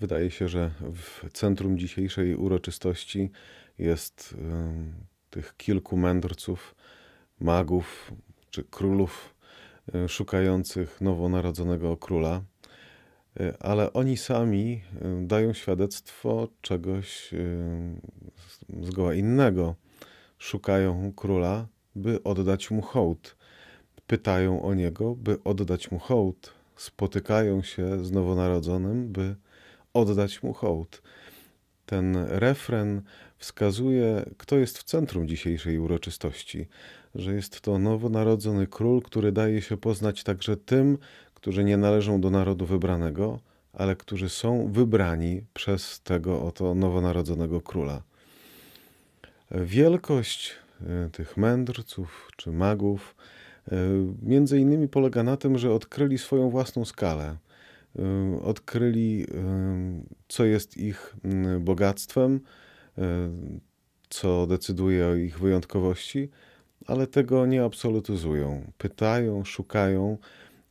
Wydaje się, że w centrum dzisiejszej uroczystości jest tych kilku mędrców, magów czy królów e, szukających nowonarodzonego króla, e, ale oni sami e, dają świadectwo czegoś zgoła innego. Szukają króla, by oddać mu hołd. Pytają o niego, by oddać mu hołd. Spotykają się z nowonarodzonym, by oddać mu hołd. Ten refren wskazuje, kto jest w centrum dzisiejszej uroczystości, że jest to nowonarodzony król, który daje się poznać także tym, którzy nie należą do narodu wybranego, ale którzy są wybrani przez tego oto nowonarodzonego króla. Wielkość e, tych mędrców czy magów e, między innymi polega na tym, że odkryli swoją własną skalę – Y, odkryli, y, co jest ich y, bogactwem, co decyduje o ich wyjątkowości, ale tego nie absolutyzują. Pytają, szukają,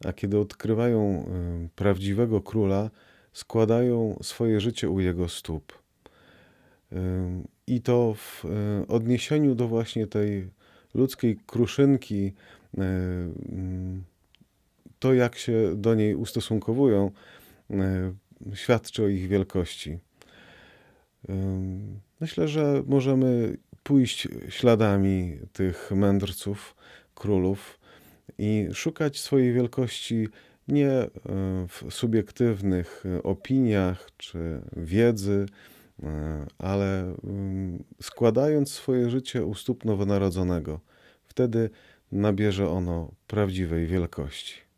a kiedy odkrywają prawdziwego króla, składają swoje życie u jego stóp. I to w odniesieniu do właśnie tej ludzkiej kruszynki to, jak się do niej ustosunkowują, e, świadczy o ich wielkości. Myślę, że możemy pójść śladami tych mędrców, królów i szukać swojej wielkości nie e, w subiektywnych opiniach czy wiedzy, e, ale składając swoje życie u stóp nowonarodzonego. Wtedy nabierze ono prawdziwej wielkości.